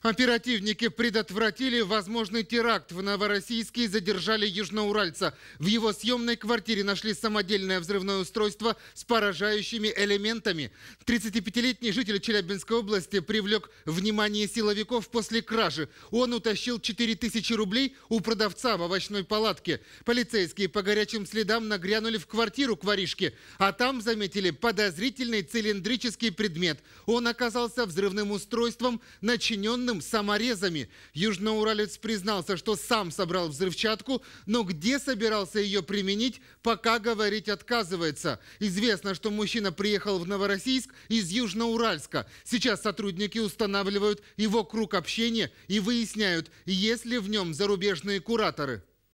Оперативники предотвратили возможный теракт в Новороссийске и задержали южноуральца. В его съемной квартире нашли самодельное взрывное устройство с поражающими элементами. 35-летний житель Челябинской области привлек внимание силовиков после кражи. Он утащил 4000 рублей у продавца в овощной палатке. Полицейские по горячим следам нагрянули в квартиру к воришке, а там заметили подозрительный цилиндрический предмет. Он оказался взрывным устройством, начиненным военным саморезами южноуралец признался, что сам собрал взрывчатку, но где собирался ее применить, пока говорить отказывается. Известно, что мужчина приехал в Новороссийск из Южноуральска. Сейчас сотрудники устанавливают его круг общения и выясняют, есть ли в нем зарубежные кураторы.